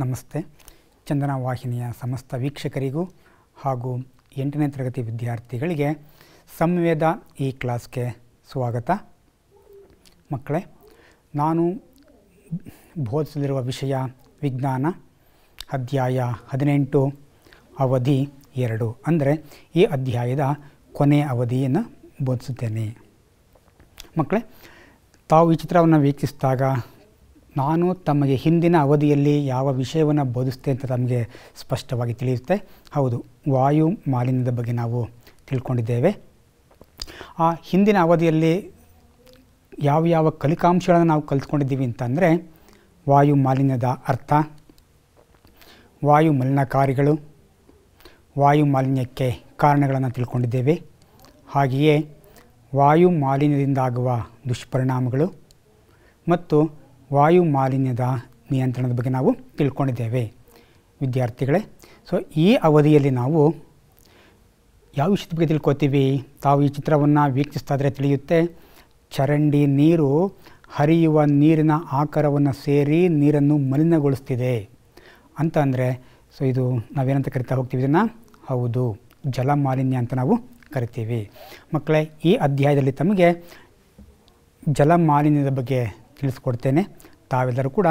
ನಮಸ್ತೆ ಚಂದನ ವಾಹಿನಿಯ ಸಮಸ್ತ ವೀಕ್ಷಕರಿಗೂ ಹಾಗೂ ಎಂಟನೇ ತರಗತಿ ವಿದ್ಯಾರ್ಥಿಗಳಿಗೆ ಸಂವೇದ ಈ ಕ್ಲಾಸ್ಗೆ ಸ್ವಾಗತ ಮಕ್ಕಳೇ ನಾನು ಬೋಧಿಸಲಿರುವ ವಿಷಯ ವಿಜ್ಞಾನ ಅಧ್ಯಾಯ ಹದಿನೆಂಟು ಅವಧಿ ಎರಡು ಅಂದರೆ ಈ ಅಧ್ಯಾಯದ ಕೊನೆಯ ಅವಧಿಯನ್ನು ಬೋಧಿಸುತ್ತೇನೆ ಮಕ್ಕಳೇ ತಾವು ಈ ಚಿತ್ರವನ್ನು ವೀಕ್ಷಿಸಿದಾಗ ನಾನು ತಮಗೆ ಹಿಂದಿನ ಅವಧಿಯಲ್ಲಿ ಯಾವ ವಿಷಯವನ್ನು ಬೋಧಿಸ್ತೇನೆ ಅಂತ ತಮಗೆ ಸ್ಪಷ್ಟವಾಗಿ ತಿಳಿಯುತ್ತೆ ಹೌದು ವಾಯು ಮಾಲಿನ್ಯದ ಬಗ್ಗೆ ನಾವು ತಿಳ್ಕೊಂಡಿದ್ದೇವೆ ಆ ಹಿಂದಿನ ಅವಧಿಯಲ್ಲಿ ಯಾವ ಯಾವ ಕಲಿಕಾಂಶಗಳನ್ನು ನಾವು ಕಲಿತ್ಕೊಂಡಿದ್ದೀವಿ ಅಂತಂದರೆ ವಾಯು ಮಾಲಿನ್ಯದ ಅರ್ಥ ವಾಯು ಮಲಿನಕಾರಿಗಳು ವಾಯು ಮಾಲಿನ್ಯಕ್ಕೆ ಕಾರಣಗಳನ್ನು ತಿಳ್ಕೊಂಡಿದ್ದೇವೆ ಹಾಗೆಯೇ ವಾಯು ಮಾಲಿನ್ಯದಿಂದಾಗುವ ದುಷ್ಪರಿಣಾಮಗಳು ಮತ್ತು ವಾಯು ಮಾಲಿನ್ಯದ ನಿಯಂತ್ರಣದ ಬಗ್ಗೆ ನಾವು ತಿಳ್ಕೊಂಡಿದ್ದೇವೆ ವಿದ್ಯಾರ್ಥಿಗಳೇ ಸೊ ಈ ಅವಧಿಯಲ್ಲಿ ನಾವು ಯಾವ ವಿಷಯದ ಬಗ್ಗೆ ತಿಳ್ಕೊತೀವಿ ತಾವು ಈ ಚಿತ್ರವನ್ನು ವೀಕ್ಷಿಸ್ತಾದರೆ ತಿಳಿಯುತ್ತೆ ಚರಂಡಿ ನೀರು ಹರಿಯುವ ನೀರಿನ ಆಕಾರವನ್ನು ಸೇರಿ ನೀರನ್ನು ಮಲಿನಗೊಳಿಸ್ತಿದೆ ಅಂತ ಅಂದರೆ ಸೊ ಇದು ನಾವೇನಂತ ಕರಿತಾ ಹೋಗ್ತೀವಿ ಇದನ್ನು ಹೌದು ಜಲ ಮಾಲಿನ್ಯ ಅಂತ ನಾವು ಕರಿತೀವಿ ಮಕ್ಕಳೇ ಈ ಅಧ್ಯಾಯದಲ್ಲಿ ತಮಗೆ ಜಲ ಮಾಲಿನ್ಯದ ಬಗ್ಗೆ ತಿಳಿಸ್ಕೊಡ್ತೇನೆ ತಾವೆಲ್ಲರೂ ಕೂಡ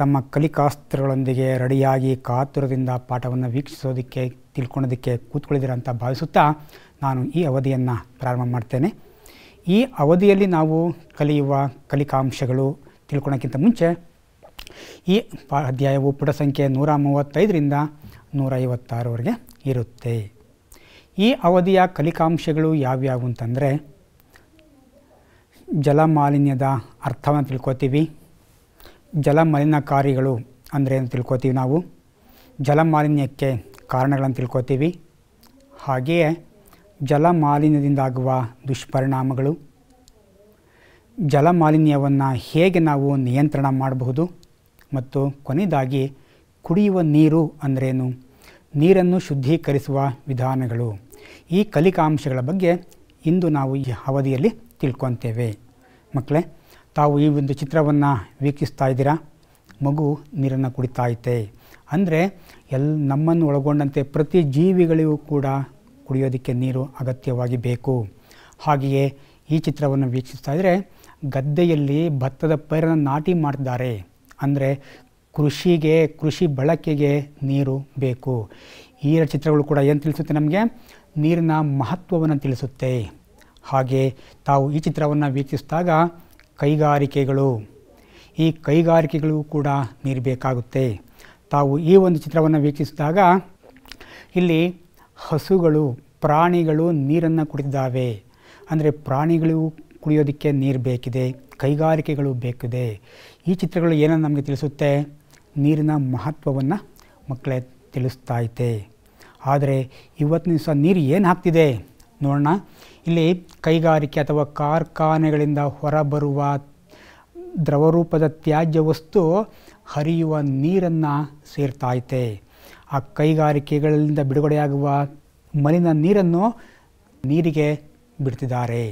ತಮ್ಮ ಕಲಿಕಾಸ್ತ್ರಗಳೊಂದಿಗೆ ರೆಡಿಯಾಗಿ ಕಾತುರದಿಂದ ಪಾಠವನ್ನು ವೀಕ್ಷಿಸೋದಕ್ಕೆ ತಿಳ್ಕೊಳೋದಕ್ಕೆ ಕೂತ್ಕೊಳ್ಳಿದಿರ ಅಂತ ಭಾವಿಸುತ್ತಾ ನಾನು ಈ ಅವಧಿಯನ್ನು ಪ್ರಾರಂಭ ಮಾಡ್ತೇನೆ ಈ ಅವಧಿಯಲ್ಲಿ ನಾವು ಕಲಿಯುವ ಕಲಿಕಾಂಶಗಳು ತಿಳ್ಕೊಳೋಕ್ಕಿಂತ ಮುಂಚೆ ಈ ಅಧ್ಯಾಯವು ಪುಟ ಸಂಖ್ಯೆ ನೂರ ಮೂವತ್ತೈದರಿಂದ ನೂರ ಐವತ್ತಾರವರೆಗೆ ಇರುತ್ತೆ ಈ ಅವಧಿಯ ಕಲಿಕಾಂಶಗಳು ಯಾವ್ಯಾವು ಅಂತಂದರೆ ಜಲಮಾಲಿನ್ಯದ ಅರ್ಥವನ್ನು ತಿಳ್ಕೊತೀವಿ ಜಲಮಾಲಿನ್ಯಕಾರಿಗಳು ಅಂದರೆ ಏನು ತಿಳ್ಕೊತೀವಿ ನಾವು ಜಲಮಾಲಿನ್ಯಕ್ಕೆ ಕಾರಣಗಳನ್ನು ತಿಳ್ಕೊತೀವಿ ಹಾಗೆಯೇ ಜಲಮಾಲಿನ್ಯದಿಂದಾಗುವ ದುಷ್ಪರಿಣಾಮಗಳು ಜಲಮಾಲಿನ್ಯವನ್ನು ಹೇಗೆ ನಾವು ನಿಯಂತ್ರಣ ಮಾಡಬಹುದು ಮತ್ತು ಕೊನೆಯದಾಗಿ ಕುಡಿಯುವ ನೀರು ಅಂದ್ರೇನು ನೀರನ್ನು ಶುದ್ಧೀಕರಿಸುವ ವಿಧಾನಗಳು ಈ ಕಲಿಕಾಂಶಗಳ ಬಗ್ಗೆ ಇಂದು ನಾವು ಈ ಅವಧಿಯಲ್ಲಿ ತಿಳ್ಕೊತೇವೆ ಮಕ್ಕಳೇ ತಾವು ಈ ಒಂದು ಚಿತ್ರವನ್ನು ವೀಕ್ಷಿಸ್ತಾ ಇದ್ದೀರಾ ಮಗು ನೀರನ್ನು ಕುಡಿತಾ ಐತೆ ಅಂದರೆ ಎಲ್ ನಮ್ಮನ್ನು ಒಳಗೊಂಡಂತೆ ಪ್ರತಿ ಜೀವಿಗಳಿಗೂ ಕೂಡ ಕುಡಿಯೋದಕ್ಕೆ ನೀರು ಅಗತ್ಯವಾಗಿ ಬೇಕು ಹಾಗೆಯೇ ಈ ಚಿತ್ರವನ್ನು ವೀಕ್ಷಿಸ್ತಾ ಇದ್ದರೆ ಗದ್ದೆಯಲ್ಲಿ ಭತ್ತದ ಪೈರನ್ನು ನಾಟಿ ಮಾಡಿದ್ದಾರೆ ಅಂದರೆ ಕೃಷಿಗೆ ಕೃಷಿ ಬಳಕೆಗೆ ನೀರು ಬೇಕು ಈ ಚಿತ್ರಗಳು ಕೂಡ ಏನು ತಿಳಿಸುತ್ತೆ ನಮಗೆ ನೀರಿನ ಮಹತ್ವವನ್ನು ತಿಳಿಸುತ್ತೆ ಹಾಗೆ ತಾವು ಈ ಚಿತ್ರವನ್ನು ವೀಕ್ಷಿಸಿದಾಗ ಕೈಗಾರಿಕೆಗಳು ಈ ಕೈಗಾರಿಕೆಗಳು ಕೂಡ ನೀರು ಬೇಕಾಗುತ್ತೆ ತಾವು ಈ ಒಂದು ಚಿತ್ರವನ್ನು ವೀಕ್ಷಿಸಿದಾಗ ಇಲ್ಲಿ ಹಸುಗಳು ಪ್ರಾಣಿಗಳು ನೀರನ್ನು ಕುಡಿದಿದ್ದಾವೆ ಅಂದರೆ ಪ್ರಾಣಿಗಳು ಕುಡಿಯೋದಕ್ಕೆ ನೀರು ಬೇಕಿದೆ ಕೈಗಾರಿಕೆಗಳು ಬೇಕಿದೆ ಈ ಚಿತ್ರಗಳು ಏನನ್ನು ನಮಗೆ ತಿಳಿಸುತ್ತೆ ನೀರಿನ ಮಹತ್ವವನ್ನು ಮಕ್ಕಳೇ ತಿಳಿಸ್ತಾ ಇದೆ ಆದರೆ ಇವತ್ತಿನ ದಿವಸ ನೀರು ಏನು ಹಾಕ್ತಿದೆ ನೋಡೋಣ ಇಲ್ಲಿ ಕೈಗಾರಿಕೆ ಅಥವಾ ಕಾರ್ಖಾನೆಗಳಿಂದ ಹೊರಬರುವ ದ್ರವರೂಪದ ತ್ಯಾಜ್ಯ ವಸ್ತು ಹರಿಯುವ ನೀರನ್ನು ಸೇರ್ತಾಯಿತೆ ಆ ಕೈಗಾರಿಕೆಗಳಿಂದ ಬಿಡುಗಡೆಯಾಗುವ ಮಲಿನ ನೀರನ್ನು ನೀರಿಗೆ ಬಿಡ್ತಿದ್ದಾರೆ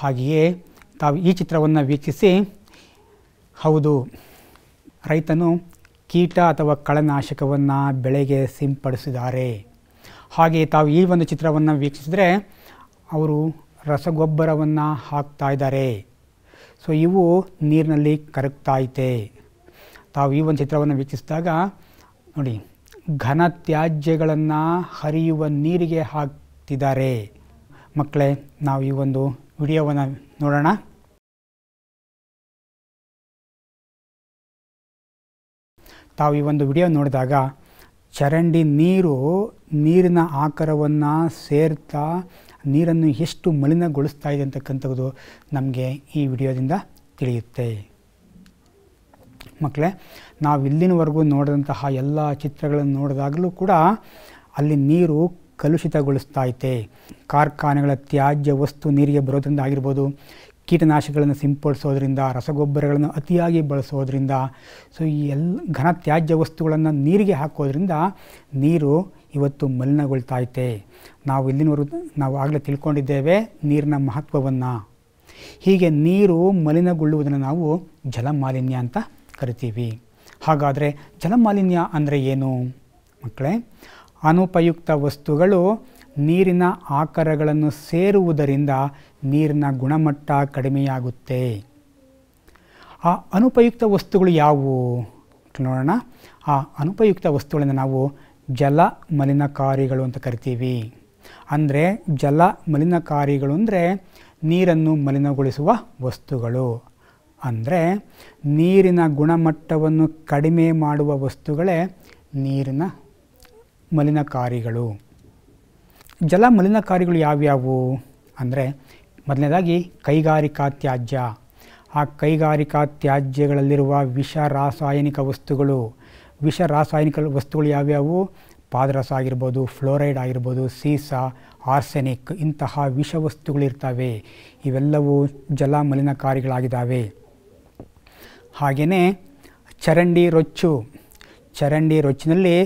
ಹಾಗೆಯೇ ತಾವು ಈ ಚಿತ್ರವನ್ನು ವೀಕ್ಷಿಸಿ ಹೌದು ರೈತನು ಕೀಟ ಅಥವಾ ಕಳೆನಾಶಕವನ್ನು ಬೆಳೆಗೆ ಸಿಂಪಡಿಸಿದ್ದಾರೆ ಹಾಗೆಯೇ ತಾವು ಈ ಒಂದು ಚಿತ್ರವನ್ನು ವೀಕ್ಷಿಸಿದರೆ ಅವರು ರಸಗೊಬ್ಬರವನ್ನು ಹಾಕ್ತಾ ಇದ್ದಾರೆ ಸೊ ಇವು ನೀರಿನಲ್ಲಿ ಕರಗ್ತಾಯಿತೆ ತಾವು ಈ ಒಂದು ಚಿತ್ರವನ್ನು ವೀಕ್ಷಿಸಿದಾಗ ನೋಡಿ ಘನ ತ್ಯಾಜ್ಯಗಳನ್ನು ಹರಿಯುವ ನೀರಿಗೆ ಹಾಕ್ತಿದ್ದಾರೆ ಮಕ್ಕಳೇ ನಾವು ಈ ಒಂದು ವಿಡಿಯೋವನ್ನು ನೋಡೋಣ ತಾವು ಈ ಒಂದು ವಿಡಿಯೋ ನೋಡಿದಾಗ ಚರಂಡಿ ನೀರು ನೀರಿನ ಆಕಾರವನ್ನು ಸೇರ್ತಾ ನೀರನ್ನು ಎಷ್ಟು ಮಲಿನಗೊಳಿಸ್ತಾ ಇದೆ ಅಂತಕ್ಕಂಥದ್ದು ನಮಗೆ ಈ ವಿಡಿಯೋದಿಂದ ತಿಳಿಯುತ್ತೆ ಮಕ್ಕಳೇ ನಾವು ಇಲ್ಲಿನವರೆಗೂ ನೋಡಿದಂತಹ ಎಲ್ಲ ಚಿತ್ರಗಳನ್ನು ನೋಡಿದಾಗಲೂ ಕೂಡ ಅಲ್ಲಿ ನೀರು ಕಲುಷಿತಗೊಳಿಸ್ತಾ ಐತೆ ಕಾರ್ಖಾನೆಗಳ ತ್ಯಾಜ್ಯ ವಸ್ತು ನೀರಿಗೆ ಬರೋದರಿಂದ ಆಗಿರ್ಬೋದು ಕೀಟನಾಶಕಗಳನ್ನು ಸಿಂಪಡಿಸೋದ್ರಿಂದ ರಸಗೊಬ್ಬರಗಳನ್ನು ಅತಿಯಾಗಿ ಬಳಸೋದ್ರಿಂದ ಸೊ ಈ ಎಲ್ಲ ಘನ ತ್ಯಾಜ್ಯ ವಸ್ತುಗಳನ್ನು ನೀರಿಗೆ ಹಾಕೋದ್ರಿಂದ ನೀರು ಇವತ್ತು ಮಲಿನಗೊಳ್ತಾಯಿತೆ ನಾವು ಇಲ್ಲಿನವರೆಗೂ ನಾವು ಆಗಲೇ ತಿಳ್ಕೊಂಡಿದ್ದೇವೆ ನೀರಿನ ಮಹತ್ವವನ್ನು ಹೀಗೆ ನೀರು ಮಲಿನಗೊಳ್ಳುವುದನ್ನು ನಾವು ಜಲಮಾಲಿನ್ಯ ಅಂತ ಕರಿತೀವಿ ಹಾಗಾದರೆ ಜಲಮಾಲಿನ್ಯ ಅಂದರೆ ಏನು ಮಕ್ಕಳೇ ಅನುಪಯುಕ್ತ ವಸ್ತುಗಳು ನೀರಿನ ಆಕಾರಗಳನ್ನು ಸೇರುವುದರಿಂದ ನೀರಿನ ಗುಣಮಟ್ಟ ಕಡಿಮೆಯಾಗುತ್ತೆ ಆ ಅನುಪಯುಕ್ತ ವಸ್ತುಗಳು ಯಾವುವು ನೋಡೋಣ ಆ ಅನುಪಯುಕ್ತ ವಸ್ತುಗಳನ್ನು ನಾವು ಜಲ ಮಲಿನಕಾರಿಗಳು ಅಂತ ಕರಿತೀವಿ ಅಂದರೆ ಜಲ ಮಲಿನಕಾರಿಗಳು ಅಂದರೆ ನೀರನ್ನು ಮಲಿನಗೊಳಿಸುವ ವಸ್ತುಗಳು ಅಂದರೆ ನೀರಿನ ಗುಣಮಟ್ಟವನ್ನು ಕಡಿಮೆ ಮಾಡುವ ವಸ್ತುಗಳೇ ನೀರಿನ ಮಲಿನಕಾರಿಗಳು ಜಲ ಮಲಿನಕಾರಿಗಳು ಯಾವ್ಯಾವು ಅಂದರೆ ಮೊದಲನೇದಾಗಿ ಕೈಗಾರಿಕಾ ತ್ಯಾಜ್ಯ ಆ ಕೈಗಾರಿಕಾ ತ್ಯಾಜ್ಯಗಳಲ್ಲಿರುವ ವಿಷ ರಾಸಾಯನಿಕ ವಸ್ತುಗಳು ವಿಷ ರಾಸಾಯನಿಕ ವಸ್ತುಗಳು ಯಾವ್ಯಾವು ಪಾದರಸ ಆಗಿರ್ಬೋದು ಫ್ಲೋರೈಡ್ ಆಗಿರ್ಬೋದು ಸೀಸಾ ಆರ್ಸೆನಿಕ್ ಇಂತಹ ವಿಷ ವಸ್ತುಗಳಿರ್ತವೆ ಇವೆಲ್ಲವೂ ಜಲಮಲಿನಕಾರಿಗಳಾಗಿದ್ದಾವೆ ಹಾಗೆಯೇ ಚರಂಡಿ ರೊಚ್ಚು ಚರಂಡಿ ರೊಚ್ಚಿನಲ್ಲಿ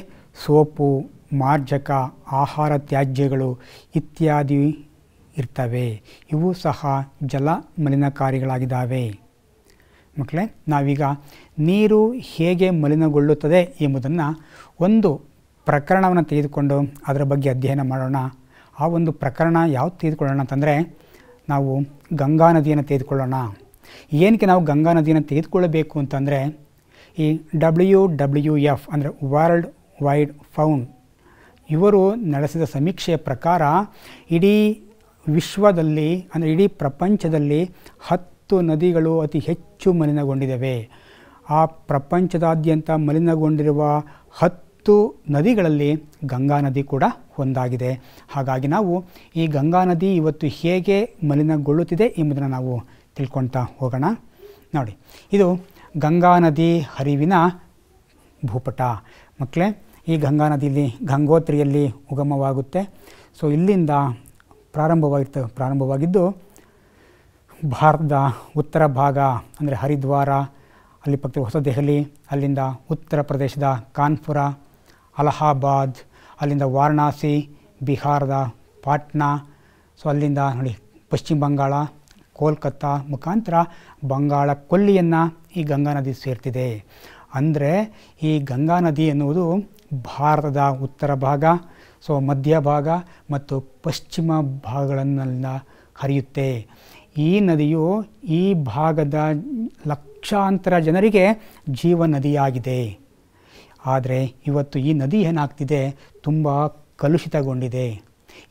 ಸೋಪು ಮಾರ್ಜಕ ಆಹಾರ ತ್ಯಾಜ್ಯಗಳು ಇತ್ಯಾದಿ ಇರ್ತವೆ ಇವು ಸಹ ಜಲ ಮಲಿನಕಾರಿಗಳಾಗಿದ್ದಾವೆ ಮಕ್ಕಳೇ ನಾವೀಗ ನೀರು ಹೇಗೆ ಮಲಿನಗೊಳ್ಳುತ್ತದೆ ಎಂಬುದನ್ನು ಒಂದು ಪ್ರಕರಣವನ್ನು ತೆಗೆದುಕೊಂಡು ಅದರ ಬಗ್ಗೆ ಅಧ್ಯಯನ ಮಾಡೋಣ ಆ ಒಂದು ಪ್ರಕರಣ ಯಾವ್ದು ತೆಗೆದುಕೊಳ್ಳೋಣ ಅಂತಂದರೆ ನಾವು ಗಂಗಾ ನದಿಯನ್ನು ತೆಗೆದುಕೊಳ್ಳೋಣ ಏನಕ್ಕೆ ನಾವು ಗಂಗಾ ನದಿಯನ್ನು ತೆಗೆದುಕೊಳ್ಳಬೇಕು ಅಂತಂದರೆ ಈ ಡಬ್ಲ್ಯೂ ಡಬ್ಲ್ಯೂ ಎಫ್ ಅಂದರೆ ವರ್ಲ್ಡ್ ವೈಡ್ ಫೌಂಡ್ ಇವರು ನಡೆಸಿದ ಸಮೀಕ್ಷೆಯ ಪ್ರಕಾರ ಇಡೀ ವಿಶ್ವದಲ್ಲಿ ಅಂದರೆ ಇಡೀ ಪ್ರಪಂಚದಲ್ಲಿ ಹತ್ತು ಹತ್ತು ನದಿಗಳು ಅತಿ ಹೆಚ್ಚು ಮಲಿನಗೊಂಡಿದ್ದಾವೆ ಆ ಪ್ರಪಂಚದಾದ್ಯಂತ ಮಲಿನಗೊಂಡಿರುವ ಹತ್ತು ನದಿಗಳಲ್ಲಿ ಗಂಗಾ ನದಿ ಕೂಡ ಒಂದಾಗಿದೆ ಹಾಗಾಗಿ ನಾವು ಈ ಗಂಗಾ ನದಿ ಇವತ್ತು ಹೇಗೆ ಮಲಿನಗೊಳ್ಳುತ್ತಿದೆ ಎಂಬುದನ್ನು ನಾವು ತಿಳ್ಕೊಳ್ತಾ ಹೋಗೋಣ ನೋಡಿ ಇದು ಗಂಗಾ ನದಿ ಹರಿವಿನ ಭೂಪಟ ಮಕ್ಕಳೇ ಈ ಗಂಗಾ ನದಿಯಲ್ಲಿ ಗಂಗೋತ್ರಿಯಲ್ಲಿ ಉಗಮವಾಗುತ್ತೆ ಸೊ ಇಲ್ಲಿಂದ ಪ್ರಾರಂಭವಾಗಿರ್ತ ಪ್ರಾರಂಭವಾಗಿದ್ದು ಭಾರತದ ಉತ್ತರ ಭಾಗ ಅಂದರೆ ಹರಿದ್ವಾರ ಅಲ್ಲಿ ಪಕ್ಕ ಹೊಸ ದೆಹಲಿ ಅಲ್ಲಿಂದ ಉತ್ತರ ಪ್ರದೇಶದ ಕಾನ್ಪುರ ಅಲಹಾಬಾದ್ ಅಲ್ಲಿಂದ ವಾರಣಾಸಿ ಬಿಹಾರದ ಪಾಟ್ನಾ ಸೊ ಅಲ್ಲಿಂದ ನೋಡಿ ಪಶ್ಚಿಮ ಬಂಗಾಳ ಕೋಲ್ಕತ್ತಾ ಮುಖಾಂತರ ಬಂಗಾಳ ಕೊಲ್ಲಿಯನ್ನು ಈ ಗಂಗಾ ನದಿ ಸೇರ್ತಿದೆ ಅಂದರೆ ಈ ಗಂಗಾ ನದಿ ಎನ್ನುವುದು ಭಾರತದ ಉತ್ತರ ಭಾಗ ಸೊ ಮಧ್ಯ ಭಾಗ ಮತ್ತು ಪಶ್ಚಿಮ ಭಾಗಗಳನ್ನ ಹರಿಯುತ್ತೆ ಈ ನದಿಯು ಈ ಭಾಗದ ಲಕ್ಷಾಂತರ ಜನರಿಗೆ ಜೀವ ನದಿಯಾಗಿದೆ ಆದರೆ ಇವತ್ತು ಈ ನದಿ ಏನಾಗ್ತಿದೆ ತುಂಬ ಕಲುಷಿತಗೊಂಡಿದೆ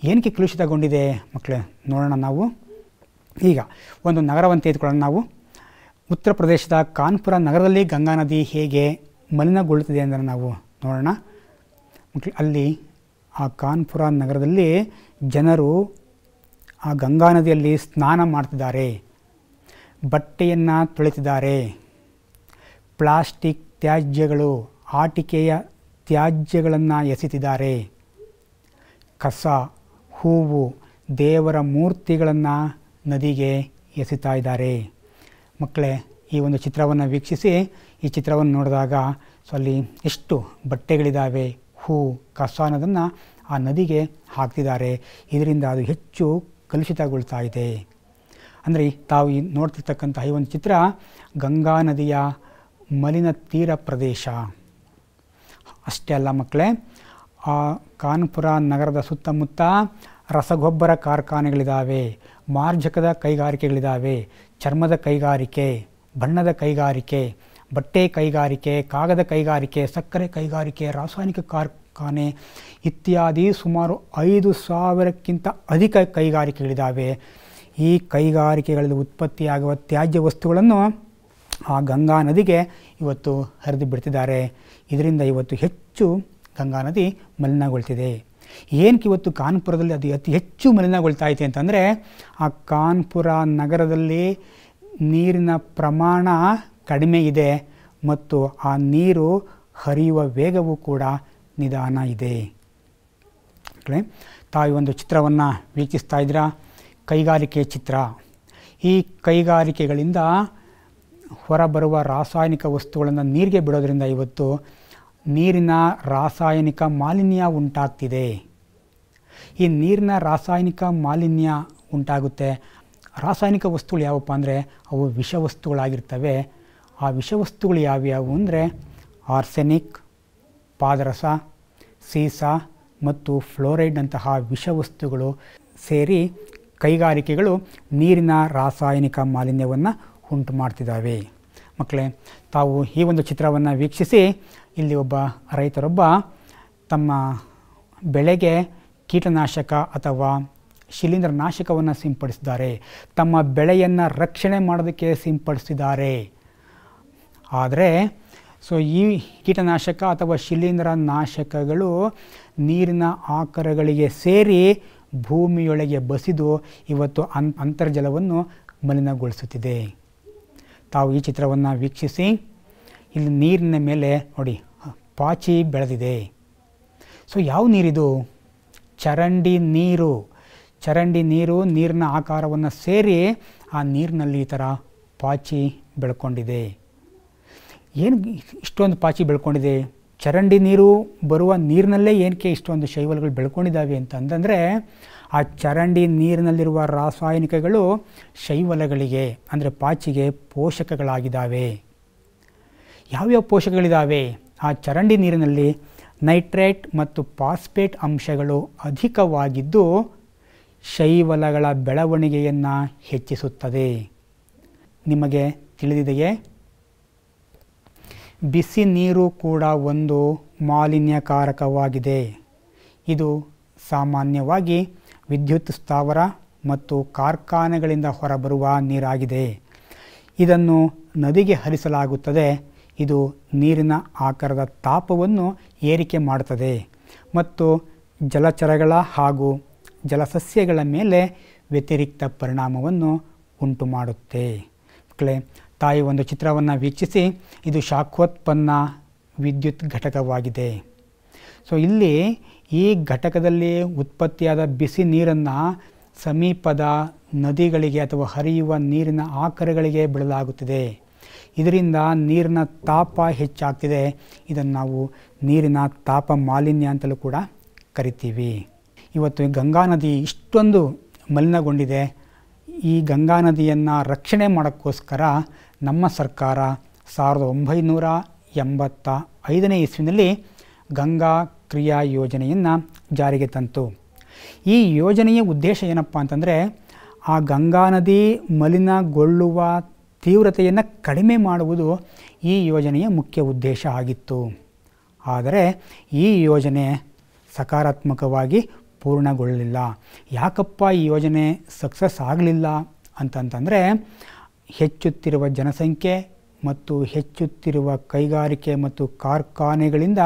ಏನಕ್ಕೆ ಕಲುಷಿತಗೊಂಡಿದೆ ಮಕ್ಕಳೇ ನೋಡೋಣ ನಾವು ಈಗ ಒಂದು ನಗರವನ್ನು ತೆಗೆದುಕೊಳ್ಳೋಣ ನಾವು ಉತ್ತರ ಪ್ರದೇಶದ ಕಾನ್ಪುರ ನಗರದಲ್ಲಿ ಗಂಗಾ ನದಿ ಹೇಗೆ ಮಲಿನಗೊಳ್ಳುತ್ತದೆ ಅಂದರೆ ನಾವು ನೋಡೋಣ ಮಕ್ಕಳು ಅಲ್ಲಿ ಆ ಕಾನ್ಪುರ ನಗರದಲ್ಲಿ ಜನರು ಆ ಗಂಗಾ ನದಿಯಲ್ಲಿ ಸ್ನಾನ ಮಾಡ್ತಿದ್ದಾರೆ ಬಟ್ಟೆಯನ್ನು ತೊಳೆತಿದ್ದಾರೆ ಪ್ಲಾಸ್ಟಿಕ್ ತ್ಯಾಜ್ಯಗಳು ಆಟಿಕೆಯ ತ್ಯಾಜ್ಯಗಳನ್ನು ಎಸೆತಿದ್ದಾರೆ ಕಸ ಹೂವು ದೇವರ ಮೂರ್ತಿಗಳನ್ನು ನದಿಗೆ ಎಸಿತಾ ಇದ್ದಾರೆ ಮಕ್ಕಳೇ ಈ ಒಂದು ಚಿತ್ರವನ್ನು ವೀಕ್ಷಿಸಿ ಈ ಚಿತ್ರವನ್ನು ನೋಡಿದಾಗ ಸೊ ಅಲ್ಲಿ ಎಷ್ಟು ಬಟ್ಟೆಗಳಿದ್ದಾವೆ ಹೂ ಕಸ ಅನ್ನೋದನ್ನು ಆ ನದಿಗೆ ಹಾಕ್ತಿದ್ದಾರೆ ಇದರಿಂದ ಅದು ಹೆಚ್ಚು ಕಲುಷಿತಗೊಳ್ತಾ ಇದೆ ಅಂದರೆ ತಾವು ಈ ನೋಡ್ತಿರ್ತಕ್ಕಂತಹ ಈ ಒಂದು ಚಿತ್ರ ಗಂಗಾ ನದಿಯ ಮಲಿನ ತೀರ ಪ್ರದೇಶ ಅಷ್ಟೇ ಅಲ್ಲ ಮಕ್ಕಳೇ ಆ ಕಾನ್ಪುರ ನಗರದ ಸುತ್ತಮುತ್ತ ರಸಗೊಬ್ಬರ ಕಾರ್ಖಾನೆಗಳಿದ್ದಾವೆ ಮಾರ್ಜಕದ ಕೈಗಾರಿಕೆಗಳಿದ್ದಾವೆ ಚರ್ಮದ ಕೈಗಾರಿಕೆ ಬಣ್ಣದ ಕೈಗಾರಿಕೆ ಬಟ್ಟೆ ಕೈಗಾರಿಕೆ ಕಾಗದ ಕೈಗಾರಿಕೆ ಸಕ್ಕರೆ ಕೈಗಾರಿಕೆ ರಾಸಾಯನಿಕ ಕಾರ್ಖಾನೆ ಇತ್ಯಾದಿ ಸುಮಾರು ಐದು ಸಾವಿರಕ್ಕಿಂತ ಅಧಿಕ ಕೈಗಾರಿಕೆಗಳಿದ್ದಾವೆ ಈ ಕೈಗಾರಿಕೆಗಳಲ್ಲಿ ಉತ್ಪತ್ತಿಯಾಗುವ ತ್ಯಾಜ್ಯ ವಸ್ತುಗಳನ್ನು ಆ ಗಂಗಾ ನದಿಗೆ ಇವತ್ತು ಹರಿದು ಬಿಡ್ತಿದ್ದಾರೆ ಇದರಿಂದ ಇವತ್ತು ಹೆಚ್ಚು ಗಂಗಾ ನದಿ ಮಲಿನಗೊಳ್ತಿದೆ ಏನಕ್ಕೆ ಇವತ್ತು ಕಾನ್ಪುರದಲ್ಲಿ ಅದು ಅತಿ ಹೆಚ್ಚು ಮಲಿನಗೊಳ್ತಾ ಐತೆ ಅಂತಂದರೆ ಆ ಕಾನ್ಪುರ ನಗರದಲ್ಲಿ ನೀರಿನ ಪ್ರಮಾಣ ಕಡಿಮೆ ಇದೆ ಮತ್ತು ಆ ನೀರು ಹರಿಯುವ ವೇಗವೂ ಕೂಡ ನಿಧಾನ ಇದೆ ತಾಯಿ ಒಂದು ಚಿತ್ರವನ್ನು ವೀಕ್ಷಿಸ್ತಾ ಇದ್ದೀರಾ ಕೈಗಾರಿಕೆ ಚಿತ್ರ ಈ ಕೈಗಾರಿಕೆಗಳಿಂದ ಹೊರಬರುವ ರಾಸಾಯನಿಕ ವಸ್ತುಗಳನ್ನು ನೀರಿಗೆ ಬಿಡೋದರಿಂದ ಇವತ್ತು ನೀರಿನ ರಾಸಾಯನಿಕ ಮಾಲಿನ್ಯ ಉಂಟಾಗ್ತಿದೆ ಈ ನೀರಿನ ರಾಸಾಯನಿಕ ಮಾಲಿನ್ಯ ಉಂಟಾಗುತ್ತೆ ರಾಸಾಯನಿಕ ವಸ್ತುಗಳು ಯಾವಪ್ಪ ಅಂದರೆ ಅವು ವಿಷವಸ್ತುಗಳಾಗಿರ್ತವೆ ಆ ವಿಷವಸ್ತುಗಳು ಯಾವ್ಯಾವು ಅಂದರೆ ಆರ್ಸೆನಿಕ್ ಪಾದರಸ ಸೀಸಾ ಮತ್ತು ಫ್ಲೋರೈಡ್ನಂತಹ ವಿಷವಸ್ತುಗಳು ಸೇರಿ ಕೈಗಾರಿಕೆಗಳು ನೀರಿನ ರಾಸಾಯನಿಕ ಮಾಲಿನ್ಯವನ್ನು ಉಂಟು ಮಾಡ್ತಿದ್ದಾವೆ ಮಕ್ಕಳೇ ತಾವು ಈ ಒಂದು ಚಿತ್ರವನ್ನು ವೀಕ್ಷಿಸಿ ಇಲ್ಲಿ ಒಬ್ಬ ರೈತರೊಬ್ಬ ತಮ್ಮ ಬೆಳೆಗೆ ಕೀಟನಾಶಕ ಅಥವಾ ಶಿಲೀಂಧ್ರನಾಶಕವನ್ನು ಸಿಂಪಡಿಸಿದ್ದಾರೆ ತಮ್ಮ ಬೆಳೆಯನ್ನು ರಕ್ಷಣೆ ಮಾಡೋದಕ್ಕೆ ಸಿಂಪಡಿಸಿದ್ದಾರೆ ಆದರೆ ಸೊ ಈ ಕೀಟನಾಶಕ ಅಥವಾ ಶಿಲೀಂಧ್ರ ನಾಶಕಗಳು ನೀರಿನ ಆಕರಗಳಿಗೆ ಸೇರಿ ಭೂಮಿಯೊಳಗೆ ಬಸಿದು ಇವತ್ತು ಅನ್ ಅಂತರ್ಜಲವನ್ನು ಮಲಿನಗೊಳಿಸುತ್ತಿದೆ ತಾವು ಈ ಚಿತ್ರವನ್ನು ವೀಕ್ಷಿಸಿ ಇಲ್ಲಿ ನೀರಿನ ಮೇಲೆ ನೋಡಿ ಪಾಚಿ ಬೆಳೆದಿದೆ ಸೊ ಯಾವ ನೀರಿದು ಚರಂಡಿ ನೀರು ಚರಂಡಿ ನೀರು ನೀರಿನ ಆಕಾರವನ್ನು ಸೇರಿ ಆ ನೀರಿನಲ್ಲಿ ಈ ಥರ ಪಾಚಿ ಬೆಳ್ಕೊಂಡಿದೆ ಏನು ಇಷ್ಟೊಂದು ಪಾಚಿ ಬೆಳ್ಕೊಂಡಿದೆ ಚರಂಡಿ ನೀರು ಬರುವ ನೀರಿನಲ್ಲೇ ಏನಕ್ಕೆ ಇಷ್ಟೊಂದು ಶೈವಲ್ಗಳು ಬೆಳ್ಕೊಂಡಿದ್ದಾವೆ ಅಂತಂದರೆ ಆ ಚರಂಡಿ ನೀರಿನಲ್ಲಿರುವ ರಾಸಾಯನಿಕಗಳು ಶೈವಲಗಳಿಗೆ ಅಂದರೆ ಪಾಚಿಗೆ ಪೋಷಕಗಳಾಗಿದ್ದಾವೆ ಯಾವ್ಯಾವ ಪೋಷಕಗಳಿದ್ದಾವೆ ಆ ಚರಂಡಿ ನೀರಿನಲ್ಲಿ ನೈಟ್ರೇಟ್ ಮತ್ತು ಪಾಸ್ಪೇಟ್ ಅಂಶಗಳು ಅಧಿಕವಾಗಿದ್ದು ಶೈವಲಗಳ ಬೆಳವಣಿಗೆಯನ್ನು ಹೆಚ್ಚಿಸುತ್ತದೆ ನಿಮಗೆ ತಿಳಿದಿದೆಯೇ ಬಿಸಿ ನೀರು ಕೂಡ ಒಂದು ಮಾಲಿನ್ಯಕಾರಕವಾಗಿದೆ ಇದು ಸಾಮಾನ್ಯವಾಗಿ ವಿದ್ಯುತ್ ಸ್ಥಾವರ ಮತ್ತು ಕಾರ್ಖಾನೆಗಳಿಂದ ಹೊರಬರುವ ನೀರಾಗಿದೆ ಇದನ್ನು ನದಿಗೆ ಹರಿಸಲಾಗುತ್ತದೆ ಇದು ನೀರಿನ ಆಕಾರದ ತಾಪವನ್ನು ಏರಿಕೆ ಮಾಡುತ್ತದೆ ಮತ್ತು ಜಲಚರಗಳ ಹಾಗೂ ಜಲಸಸ್ಯಗಳ ಮೇಲೆ ವ್ಯತಿರಿಕ್ತ ಪರಿಣಾಮವನ್ನು ಉಂಟು ಮಾಡುತ್ತೆ ಮಕ್ಕಳೇ ತಾಯಿ ಒಂದು ಚಿತ್ರವನ್ನು ವೀಕ್ಷಿಸಿ ಇದು ಶಾಖೋತ್ಪನ್ನ ವಿದ್ಯುತ್ ಘಟಕವಾಗಿದೆ ಸೊ ಇಲ್ಲಿ ಈ ಘಟಕದಲ್ಲಿ ಉತ್ಪತ್ತಿಯಾದ ಬಿಸಿ ನೀರನ್ನು ಸಮೀಪದ ನದಿಗಳಿಗೆ ಅಥವಾ ಹರಿಯುವ ನೀರಿನ ಆಕರಗಳಿಗೆ ಬಿಡಲಾಗುತ್ತಿದೆ ಇದರಿಂದ ನೀರಿನ ತಾಪ ಹೆಚ್ಚಾಗ್ತಿದೆ ಇದನ್ನು ನಾವು ನೀರಿನ ತಾಪ ಮಾಲಿನ್ಯ ಅಂತಲೂ ಕೂಡ ಕರಿತೀವಿ ಇವತ್ತು ಗಂಗಾ ನದಿ ಇಷ್ಟೊಂದು ಮಲಿನಗೊಂಡಿದೆ ಈ ಗಂಗಾ ನದಿಯನ್ನು ರಕ್ಷಣೆ ಮಾಡೋಕ್ಕೋಸ್ಕರ ನಮ್ಮ ಸರ್ಕಾರ ಸಾವಿರದ ಒಂಬೈನೂರ ಎಂಬತ್ತ ಐದನೇ ಇಸ್ವಿನಲ್ಲಿ ಗಂಗಾ ಕ್ರಿಯಾ ಯೋಜನೆಯನ್ನು ಜಾರಿಗೆ ತಂತು ಈ ಯೋಜನೆಯ ಉದ್ದೇಶ ಏನಪ್ಪ ಅಂತಂದರೆ ಆ ಗಂಗಾ ನದಿ ಮಲಿನಗೊಳ್ಳುವ ತೀವ್ರತೆಯನ್ನು ಕಡಿಮೆ ಮಾಡುವುದು ಈ ಯೋಜನೆಯ ಮುಖ್ಯ ಉದ್ದೇಶ ಆಗಿತ್ತು ಆದರೆ ಈ ಯೋಜನೆ ಸಕಾರಾತ್ಮಕವಾಗಿ ಪೂರ್ಣಗೊಳ್ಳಲಿಲ್ಲ ಯಾಕಪ್ಪ ಈ ಯೋಜನೆ ಸಕ್ಸಸ್ ಆಗಲಿಲ್ಲ ಅಂತಂತಂದರೆ ಹೆಚ್ಚುತ್ತಿರುವ ಜನಸಂಖ್ಯೆ ಮತ್ತು ಹೆಚ್ಚುತ್ತಿರುವ ಕೈಗಾರಿಕೆ ಮತ್ತು ಕಾರ್ಖಾನೆಗಳಿಂದ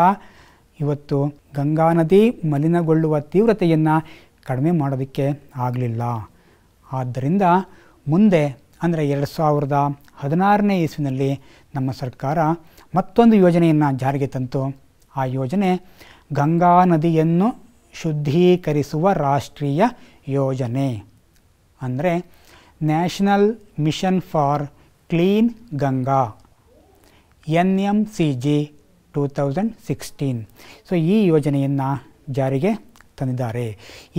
ಇವತ್ತು ಗಂಗಾ ನದಿ ಮಲಿನಗೊಳ್ಳುವ ತೀವ್ರತೆಯನ್ನು ಕಡಿಮೆ ಮಾಡೋದಕ್ಕೆ ಆಗಲಿಲ್ಲ ಆದ್ದರಿಂದ ಮುಂದೆ ಅಂದರೆ ಎರಡು ಸಾವಿರದ ಹದಿನಾರನೇ ಇಸುವಿನಲ್ಲಿ ನಮ್ಮ ಸರ್ಕಾರ ಮತ್ತೊಂದು ಯೋಜನೆಯನ್ನು ಜಾರಿಗೆ ತಂತು ಆ ಯೋಜನೆ ಗಂಗಾ ನದಿಯನ್ನು ಶುದ್ಧೀಕರಿಸುವ ರಾಷ್ಟ್ರೀಯ ಯೋಜನೆ ಅಂದರೆ national mission for clean Ganga N M C G two thousand sixteen so ಈ ಯೋಜನೆಯನ್ನು ಜಾರಿಗೆ ತಂದಿದ್ದಾರೆ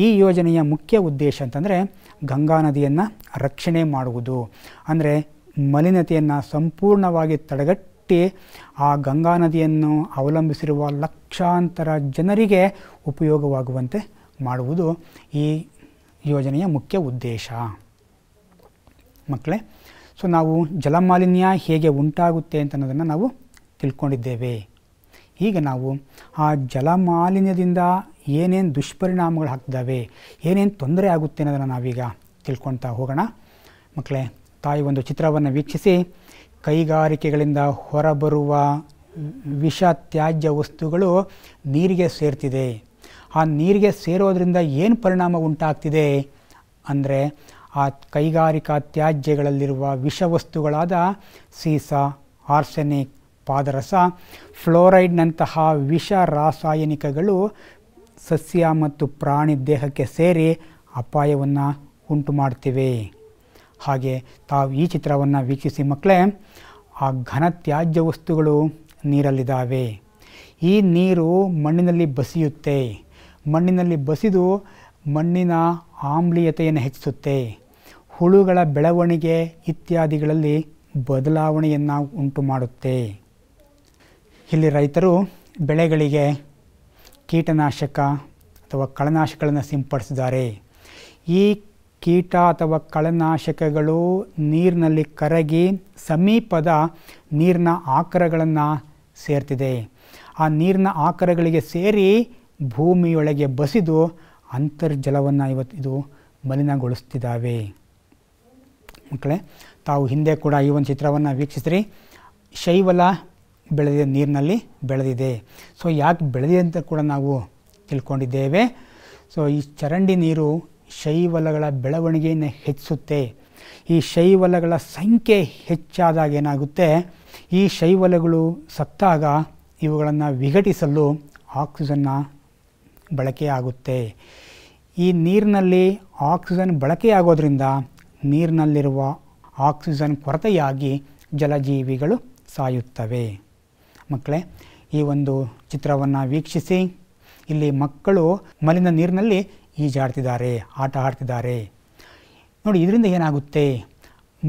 ಈ ಯೋಜನೆಯ ಮುಖ್ಯ ಉದ್ದೇಶ ಅಂತಂದರೆ ಗಂಗಾ ನದಿಯನ್ನು ರಕ್ಷಣೆ ಮಾಡುವುದು ಅಂದರೆ ಮಲಿನತೆಯನ್ನು ಸಂಪೂರ್ಣವಾಗಿ ತಡೆಗಟ್ಟಿ ಆ ಗಂಗಾ ನದಿಯನ್ನು ಅವಲಂಬಿಸಿರುವ ಲಕ್ಷಾಂತರ ಜನರಿಗೆ ಉಪಯೋಗವಾಗುವಂತೆ ಮಾಡುವುದು ಈ ಯೋಜನೆಯ ಮುಖ್ಯ ಉದ್ದೇಶ ಮಕ್ಕಳೇ ಸೊ ನಾವು ಜಲಮಾಲಿನ್ಯ ಹೇಗೆ ಉಂಟಾಗುತ್ತೆ ಅಂತ ಅನ್ನೋದನ್ನು ನಾವು ತಿಳ್ಕೊಂಡಿದ್ದೇವೆ ಈಗ ನಾವು ಆ ಜಲಮಾಲಿನ್ಯದಿಂದ ಏನೇನು ದುಷ್ಪರಿಣಾಮಗಳು ಹಾಕ್ತಿದ್ದಾವೆ ಏನೇನು ತೊಂದರೆ ಆಗುತ್ತೆ ಅನ್ನೋದನ್ನು ನಾವೀಗ ತಿಳ್ಕೊತಾ ಹೋಗೋಣ ಮಕ್ಕಳೇ ತಾಯಿ ಒಂದು ಚಿತ್ರವನ್ನು ವೀಕ್ಷಿಸಿ ಕೈಗಾರಿಕೆಗಳಿಂದ ಹೊರಬರುವ ವಿಷ ತ್ಯಾಜ್ಯ ವಸ್ತುಗಳು ನೀರಿಗೆ ಸೇರ್ತಿದೆ ಆ ನೀರಿಗೆ ಸೇರೋದರಿಂದ ಏನು ಪರಿಣಾಮ ಉಂಟಾಗ್ತಿದೆ ಅಂದರೆ ಆ ಕೈಗಾರಿಕಾ ತ್ಯಾಜ್ಯಗಳಲ್ಲಿರುವ ವಿಷವಸ್ತುಗಳಾದ ಸೀಸ ಆರ್ಸೆನಿಕ್ ಪಾದರಸ ಫ್ಲೋರೈಡ್ನಂತಹ ವಿಷ ರಾಸಾಯನಿಕಗಳು ಸಸ್ಯ ಮತ್ತು ಪ್ರಾಣಿ ದೇಹಕ್ಕೆ ಸೇರಿ ಅಪಾಯವನ್ನು ಉಂಟು ಮಾಡ್ತಿವೆ ಹಾಗೆ ತಾವು ಈ ಚಿತ್ರವನ್ನು ವೀಕ್ಷಿಸಿ ಮಕ್ಕಳೇ ಆ ಘನ ತ್ಯಾಜ್ಯ ವಸ್ತುಗಳು ನೀರಲ್ಲಿದ್ದಾವೆ ಈ ನೀರು ಮಣ್ಣಿನಲ್ಲಿ ಬಸಿಯುತ್ತೆ ಮಣ್ಣಿನಲ್ಲಿ ಬಸಿದು ಮಣ್ಣಿನ ಆಮ್ಲೀಯತೆಯನ್ನು ಹೆಚ್ಚಿಸುತ್ತೆ ಹುಳುಗಳ ಬೆಳವಣಿಗೆ ಇತ್ಯಾದಿಗಳಲ್ಲಿ ಬದಲಾವಣೆಯನ್ನು ಉಂಟು ಮಾಡುತ್ತೆ ಇಲ್ಲಿ ರೈತರು ಬೆಳೆಗಳಿಗೆ ಕೀಟನಾಶಕ ಅಥವಾ ಕಳನಾಶಕಗಳನ್ನು ಸಿಂಪಡಿಸಿದ್ದಾರೆ ಈ ಕೀಟ ಅಥವಾ ಕಳನಾಶಕಗಳು ನೀರಿನಲ್ಲಿ ಕರಗಿ ಸಮೀಪದ ನೀರಿನ ಆಕರಗಳನ್ನು ಸೇರ್ತಿದೆ ಆ ನೀರಿನ ಆಕರಗಳಿಗೆ ಸೇರಿ ಭೂಮಿಯೊಳಗೆ ಬಸಿದು ಅಂತರ್ಜಲವನ್ನು ಇವತ್ತು ಇದು ಮಲಿನಗೊಳಿಸ್ತಿದ್ದಾವೆ ಮಕ್ಕಳೇ ತಾವು ಹಿಂದೆ ಕೂಡ ಈ ಒಂದು ಚಿತ್ರವನ್ನು ವೀಕ್ಷಿಸ್ರಿ ಶೈವಲ ಬೆಳೆದಿದೆ ನೀರಿನಲ್ಲಿ ಬೆಳೆದಿದೆ ಸೊ ಯಾಕೆ ಬೆಳೆದಿದೆ ಅಂತ ಕೂಡ ನಾವು ತಿಳ್ಕೊಂಡಿದ್ದೇವೆ ಸೊ ಈ ಚರಂಡಿ ನೀರು ಶೈವಲಗಳ ಬೆಳವಣಿಗೆಯನ್ನು ಹೆಚ್ಚಿಸುತ್ತೆ ಈ ಶೈವಲಗಳ ಸಂಖ್ಯೆ ಹೆಚ್ಚಾದಾಗ ಏನಾಗುತ್ತೆ ಈ ಶೈವಲಗಳು ಸತ್ತಾಗ ಇವುಗಳನ್ನು ವಿಘಟಿಸಲು ಆಕ್ಸಿಜನ್ನ ಬಳಕೆಯಾಗುತ್ತೆ ಈ ನೀರಿನಲ್ಲಿ ಆಕ್ಸಿಜನ್ ಬಳಕೆಯಾಗೋದ್ರಿಂದ ನೀರಿನಲ್ಲಿರುವ ಆಕ್ಸಿಜನ್ ಕೊರತೆಯಾಗಿ ಜಲಜೀವಿಗಳು ಸಾಯುತ್ತವೆ ಮಕ್ಕಳೇ ಈ ಒಂದು ಚಿತ್ರವನ್ನು ವೀಕ್ಷಿಸಿ ಇಲ್ಲಿ ಮಕ್ಕಳು ಮಲಿನ ನೀರಿನಲ್ಲಿ ಈಜಾಡ್ತಿದ್ದಾರೆ ಆಟ ಆಡ್ತಿದ್ದಾರೆ ನೋಡಿ ಇದರಿಂದ ಏನಾಗುತ್ತೆ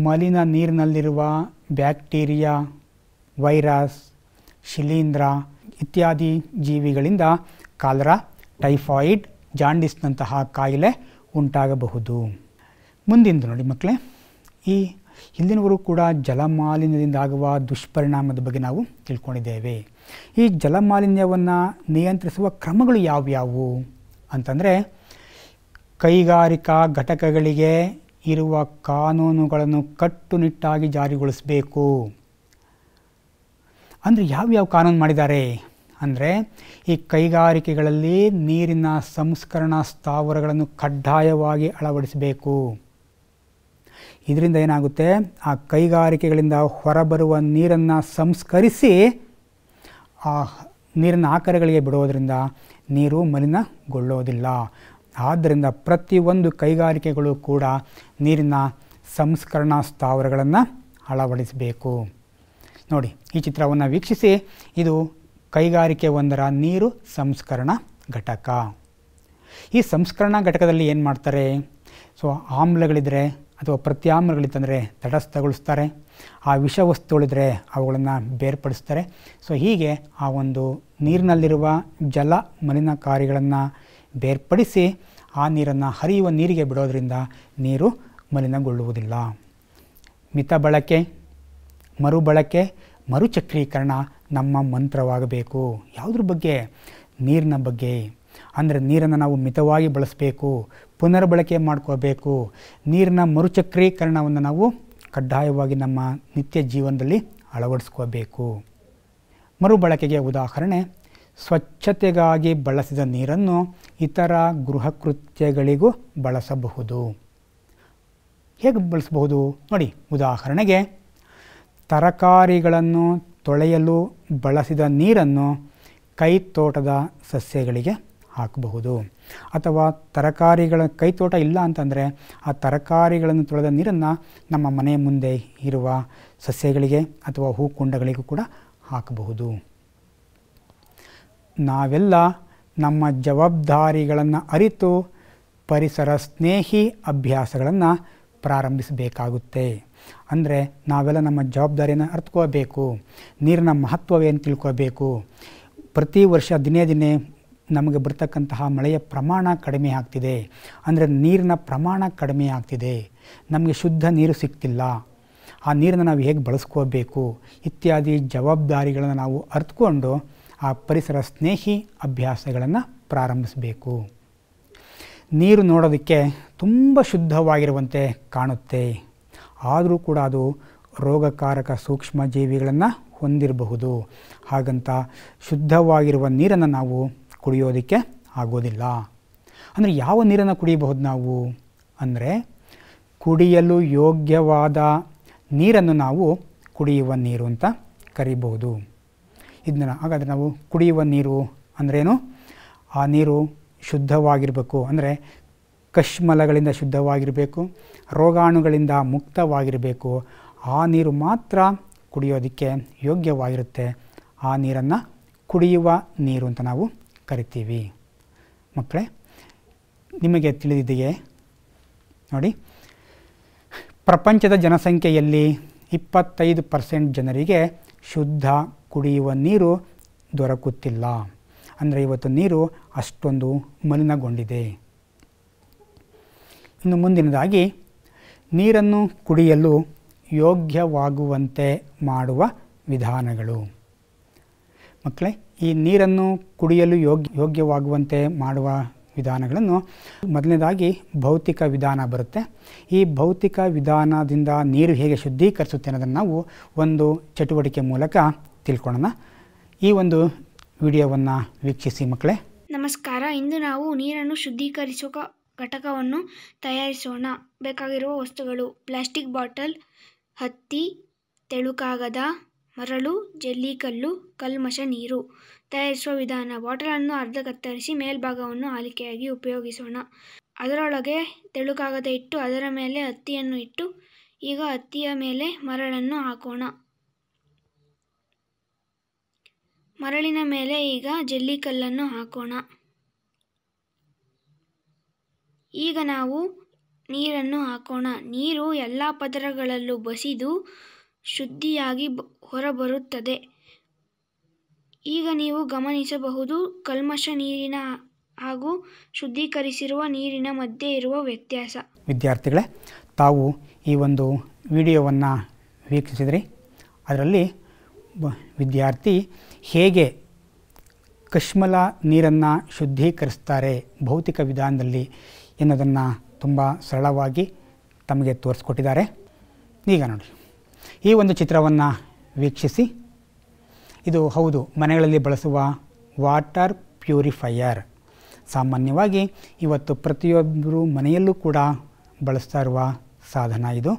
ಮಲಿನ ನೀರಿನಲ್ಲಿರುವ ಬ್ಯಾಕ್ಟೀರಿಯಾ ವೈರಸ್ ಶಿಲೀಂಧ್ರ ಇತ್ಯಾದಿ ಜೀವಿಗಳಿಂದ ಕಾಲರಾ ಟೈಫಾಯಿಡ್ ಜಾಂಡಿಸ್ನಂತಹ ಕಾಯಿಲೆ ಉಂಟಾಗಬಹುದು ಮುಂದಿಂದು ನೋಡಿ ಮಕ್ಕಳೇ ಈ ಇಲ್ಲಿನವರು ಕೂಡ ಜಲಮಾಲಿನ್ಯದಿಂದ ಆಗುವ ದುಷ್ಪರಿಣಾಮದ ಬಗ್ಗೆ ನಾವು ತಿಳ್ಕೊಂಡಿದ್ದೇವೆ ಈ ಜಲಮಾಲಿನ್ಯವನ್ನು ನಿಯಂತ್ರಿಸುವ ಕ್ರಮಗಳು ಯಾವ್ಯಾವು ಅಂತಂದರೆ ಕೈಗಾರಿಕಾ ಘಟಕಗಳಿಗೆ ಇರುವ ಕಾನೂನುಗಳನ್ನು ಕಟ್ಟುನಿಟ್ಟಾಗಿ ಜಾರಿಗೊಳಿಸಬೇಕು ಅಂದರೆ ಯಾವ್ಯಾವ ಕಾನೂನು ಮಾಡಿದ್ದಾರೆ ಅಂದರೆ ಈ ಕೈಗಾರಿಕೆಗಳಲ್ಲಿ ನೀರಿನ ಸಂಸ್ಕರಣಾ ಸ್ಥಾವರಗಳನ್ನು ಕಡ್ಡಾಯವಾಗಿ ಅಳವಡಿಸಬೇಕು ಇದರಿಂದ ಏನಾಗುತ್ತೆ ಆ ಕೈಗಾರಿಕೆಗಳಿಂದ ಹೊರಬರುವ ನೀರನ್ನು ಸಂಸ್ಕರಿಸಿ ಆ ನೀರಿನ ಆಕರೆಗಳಿಗೆ ಬಿಡೋದರಿಂದ ನೀರು ಮಲಿನಗೊಳ್ಳೋದಿಲ್ಲ ಆದ್ದರಿಂದ ಪ್ರತಿಯೊಂದು ಕೈಗಾರಿಕೆಗಳು ಕೂಡ ನೀರಿನ ಸಂಸ್ಕರಣಾ ಸ್ಥಾವರಗಳನ್ನು ಅಳವಡಿಸಬೇಕು ನೋಡಿ ಈ ಚಿತ್ರವನ್ನು ವೀಕ್ಷಿಸಿ ಇದು ಕೈಗಾರಿಕೆ ಒಂದರ ನೀರು ಸಂಸ್ಕರಣಾ ಘಟಕ ಈ ಸಂಸ್ಕರಣಾ ಘಟಕದಲ್ಲಿ ಏನು ಮಾಡ್ತಾರೆ ಸೊ ಆಮ್ಲಗಳಿದ್ರೆ ಅಥವಾ ಪ್ರತ್ಯಾಮ್ಲಗಳಿತ್ತಂದರೆ ತಟಸ್ಥಗೊಳಿಸ್ತಾರೆ ಆ ವಸ್ತುಗಳಿದ್ರೆ ಅವುಗಳನ್ನು ಬೇರ್ಪಡಿಸ್ತಾರೆ ಸೊ ಹೀಗೆ ಆ ಒಂದು ನೀರಿನಲ್ಲಿರುವ ಜಲ ಮಲಿನಕಾರಿಗಳನ್ನು ಬೇರ್ಪಡಿಸಿ ಆ ನೀರನ್ನು ಹರಿಯುವ ನೀರಿಗೆ ಬಿಡೋದರಿಂದ ನೀರು ಮಲಿನಗೊಳ್ಳುವುದಿಲ್ಲ ಮಿತ ಬಳಕೆ ಮರುಬಳಕೆ ಮರುಚಕ್ರೀಕರಣ ನಮ್ಮ ಮಂತ್ರವಾಗಬೇಕು ಯಾವುದ್ರ ಬಗ್ಗೆ ನೀರಿನ ಬಗ್ಗೆ ಅಂದರೆ ನೀರನ್ನು ನಾವು ಮಿತವಾಗಿ ಬಳಸಬೇಕು ಪುನರ್ಬಳಕೆ ಮಾಡ್ಕೋಬೇಕು ನೀರಿನ ಮರುಚಕ್ರೀಕರಣವನ್ನು ನಾವು ಕಡ್ಡಾಯವಾಗಿ ನಮ್ಮ ನಿತ್ಯ ಜೀವನದಲ್ಲಿ ಅಳವಡಿಸ್ಕೋಬೇಕು ಮರುಬಳಕೆಗೆ ಉದಾಹರಣೆ ಸ್ವಚ್ಛತೆಗಾಗಿ ಬಳಸಿದ ನೀರನ್ನು ಇತರ ಗೃಹ ಕೃತ್ಯಗಳಿಗೂ ಬಳಸಬಹುದು ಹೇಗೆ ಬಳಸಬಹುದು ನೋಡಿ ಉದಾಹರಣೆಗೆ ತರಕಾರಿಗಳನ್ನು ತೊಳೆಯಲು ಬಳಸಿದ ನೀರನ್ನು ಕೈ ತೋಟದ ಸಸ್ಯಗಳಿಗೆ ಹಾಕಬಹುದು ಅಥವಾ ತರಕಾರಿಗಳ ಕೈತೋಟ ಇಲ್ಲ ಅಂತಂದರೆ ಆ ತರಕಾರಿಗಳನ್ನು ತೊಳೆದ ನೀರನ್ನು ನಮ್ಮ ಮನೆ ಮುಂದೆ ಇರುವ ಸಸ್ಯಗಳಿಗೆ ಅಥವಾ ಹೂಕುಂಡಗಳಿಗೂ ಕೂಡ ಹಾಕಬಹುದು ನಾವೆಲ್ಲ ನಮ್ಮ ಜವಾಬ್ದಾರಿಗಳನ್ನು ಅರಿತು ಪರಿಸರ ಸ್ನೇಹಿ ಅಭ್ಯಾಸಗಳನ್ನು ಪ್ರಾರಂಭಿಸಬೇಕಾಗುತ್ತೆ ಅಂದರೆ ನಾವೆಲ್ಲ ನಮ್ಮ ಜವಾಬ್ದಾರಿಯನ್ನು ಅರ್ಥಕೋಬೇಕು ನೀರಿನ ಮಹತ್ವವೇನು ತಿಳ್ಕೋಬೇಕು ಪ್ರತಿ ವರ್ಷ ದಿನೇ ದಿನೇ ನಮಗೆ ಬರ್ತಕ್ಕಂತಹ ಮಳೆಯ ಪ್ರಮಾಣ ಕಡಿಮೆ ಆಗ್ತಿದೆ ಅಂದರೆ ನೀರಿನ ಪ್ರಮಾಣ ಕಡಿಮೆ ಆಗ್ತಿದೆ ನಮಗೆ ಶುದ್ಧ ನೀರು ಸಿಗ್ತಿಲ್ಲ ಆ ನೀರನ್ನು ನಾವು ಹೇಗೆ ಬಳಸ್ಕೋಬೇಕು ಇತ್ಯಾದಿ ಜವಾಬ್ದಾರಿಗಳನ್ನು ನಾವು ಅರ್ತ್ಕೊಂಡು ಆ ಪರಿಸರ ಸ್ನೇಹಿ ಅಭ್ಯಾಸಗಳನ್ನು ಪ್ರಾರಂಭಿಸಬೇಕು ನೀರು ನೋಡೋದಕ್ಕೆ ತುಂಬ ಶುದ್ಧವಾಗಿರುವಂತೆ ಕಾಣುತ್ತೆ ಆದರೂ ಕೂಡ ಅದು ರೋಗಕಾರಕ ಸೂಕ್ಷ್ಮ ಜೀವಿಗಳನ್ನು ಹೊಂದಿರಬಹುದು ಹಾಗಂತ ಶುದ್ಧವಾಗಿರುವ ನೀರನ್ನು ನಾವು ಕುಡಿಯೋದಕ್ಕೆ ಆಗೋದಿಲ್ಲ ಅಂದರೆ ಯಾವ ನೀರನ್ನು ಕುಡಿಯಬಹುದು ನಾವು ಅಂದರೆ ಕುಡಿಯಲು ಯೋಗ್ಯವಾದ ನೀರನ್ನು ನಾವು ಕುಡಿಯುವ ನೀರು ಅಂತ ಕರಿಬಹುದು ಇದನ್ನ ಹಾಗಾದರೆ ನಾವು ಕುಡಿಯುವ ನೀರು ಅಂದ್ರೇನು ಆ ನೀರು ಶುದ್ಧವಾಗಿರಬೇಕು ಅಂದರೆ ಕಶ್ಮಲಗಳಿಂದ ಶುದ್ಧವಾಗಿರಬೇಕು ರೋಗಾಣುಗಳಿಂದ ಮುಕ್ತವಾಗಿರಬೇಕು ಆ ನೀರು ಮಾತ್ರ ಕುಡಿಯೋದಕ್ಕೆ ಯೋಗ್ಯವಾಗಿರುತ್ತೆ ಆ ನೀರನ್ನು ಕುಡಿಯುವ ನೀರು ಅಂತ ನಾವು ಕರಿತೀವಿ ಮಕ್ಕಳೇ ನಿಮಗೆ ತಿಳಿದಿದೆಯೇ ನೋಡಿ ಪ್ರಪಂಚದ ಜನಸಂಖ್ಯೆಯಲ್ಲಿ ಇಪ್ಪತ್ತೈದು ಪರ್ಸೆಂಟ್ ಜನರಿಗೆ ಶುದ್ಧ ಕುಡಿಯುವ ನೀರು ದೊರಕುತ್ತಿಲ್ಲ ಅಂದರೆ ಇವತ್ತು ನೀರು ಅಷ್ಟೊಂದು ಮಲಿನಗೊಂಡಿದೆ ಇನ್ನು ಮುಂದಿನದಾಗಿ ನೀರನ್ನು ಕುಡಿಯಲು ಯೋಗ್ಯವಾಗುವಂತೆ ಮಾಡುವ ವಿಧಾನಗಳು ಮಕ್ಕಳೇ ಈ ನೀರನ್ನು ಕುಡಿಯಲು ಯೋಗ್ಯ ಯೋಗ್ಯವಾಗುವಂತೆ ಮಾಡುವ ವಿಧಾನಗಳನ್ನು ಮೊದಲನೇದಾಗಿ ಭೌತಿಕ ವಿಧಾನ ಬರುತ್ತೆ ಈ ಭೌತಿಕ ವಿಧಾನದಿಂದ ನೀರು ಹೇಗೆ ಶುದ್ಧೀಕರಿಸುತ್ತೆ ಅನ್ನೋದನ್ನು ನಾವು ಒಂದು ಚಟುವಟಿಕೆ ಮೂಲಕ ತಿಳ್ಕೊಳ್ಳೋಣ ಈ ಒಂದು ವಿಡಿಯೋವನ್ನು ವೀಕ್ಷಿಸಿ ಮಕ್ಕಳೇ ನಮಸ್ಕಾರ ಇಂದು ನಾವು ನೀರನ್ನು ಶುದ್ಧೀಕರಿಸುವ ಘಟಕವನ್ನು ತಯಾರಿಸೋಣ ಬೇಕಾಗಿರುವ ವಸ್ತುಗಳು ಪ್ಲಾಸ್ಟಿಕ್ ಬಾಟಲ್ ಹತ್ತಿ ತೆಳುಕಾಗದ ಮರಳು ಜಲ್ಲಿಕಲ್ಲು ಕಲ್ಮಶ ನೀರು ತಯಾರಿಸುವ ವಿಧಾನ ಬಾಟಲನ್ನು ಅರ್ಧ ಕತ್ತರಿಸಿ ಮೇಲ್ಭಾಗವನ್ನು ಆಲಿಕೆಯಾಗಿ ಉಪಯೋಗಿಸೋಣ ಅದರೊಳಗೆ ತೆಳುಕಾಗದ ಇಟ್ಟು ಅದರ ಮೇಲೆ ಹತ್ತಿಯನ್ನು ಇಟ್ಟು ಈಗ ಹತ್ತಿಯ ಮೇಲೆ ಮರಳನ್ನು ಹಾಕೋಣ ಮರಳಿನ ಮೇಲೆ ಈಗ ಜಲ್ಲಿಕಲ್ಲನ್ನು ಹಾಕೋಣ ಈಗ ನಾವು ನೀರನ್ನು ಹಾಕೋಣ ನೀರು ಎಲ್ಲ ಪದರಗಳಲ್ಲೂ ಬಸಿದು ಶುದ್ಧಿಯಾಗಿ ಹೊರಬರುತ್ತದೆ ಈಗ ನೀವು ಗಮನಿಸಬಹುದು ಕಲ್ಮಶ ನೀರಿನ ಹಾಗೂ ಶುದ್ಧೀಕರಿಸಿರುವ ನೀರಿನ ಮಧ್ಯೆ ಇರುವ ವ್ಯತ್ಯಾಸ ವಿದ್ಯಾರ್ಥಿಗಳೇ ತಾವು ಈ ಒಂದು ವಿಡಿಯೋವನ್ನು ವೀಕ್ಷಿಸಿದ್ರಿ ಅದರಲ್ಲಿ ವಿದ್ಯಾರ್ಥಿ ಹೇಗೆ ಕಶ್ಮಲ ನೀರನ್ನು ಶುದ್ಧೀಕರಿಸ್ತಾರೆ ಭೌತಿಕ ವಿಧಾನದಲ್ಲಿ ಎನ್ನುವುದನ್ನು ತುಂಬ ಸರಳವಾಗಿ ತಮಗೆ ತೋರಿಸ್ಕೊಟ್ಟಿದ್ದಾರೆ ಈಗ ನೋಡಿ ಈ ಒಂದು ಚಿತ್ರವನ್ನು ವೀಕ್ಷಿಸಿ ಇದು ಹೌದು ಮನೆಗಳಲ್ಲಿ ಬಳಸುವ ವಾಟರ್ ಪ್ಯೂರಿಫೈಯರ್ ಸಾಮಾನ್ಯವಾಗಿ ಇವತ್ತು ಪ್ರತಿಯೊಬ್ಬರು ಮನೆಯಲ್ಲೂ ಕೂಡ ಬಳಸ್ತಾ ಇರುವ ಸಾಧನ ಇದು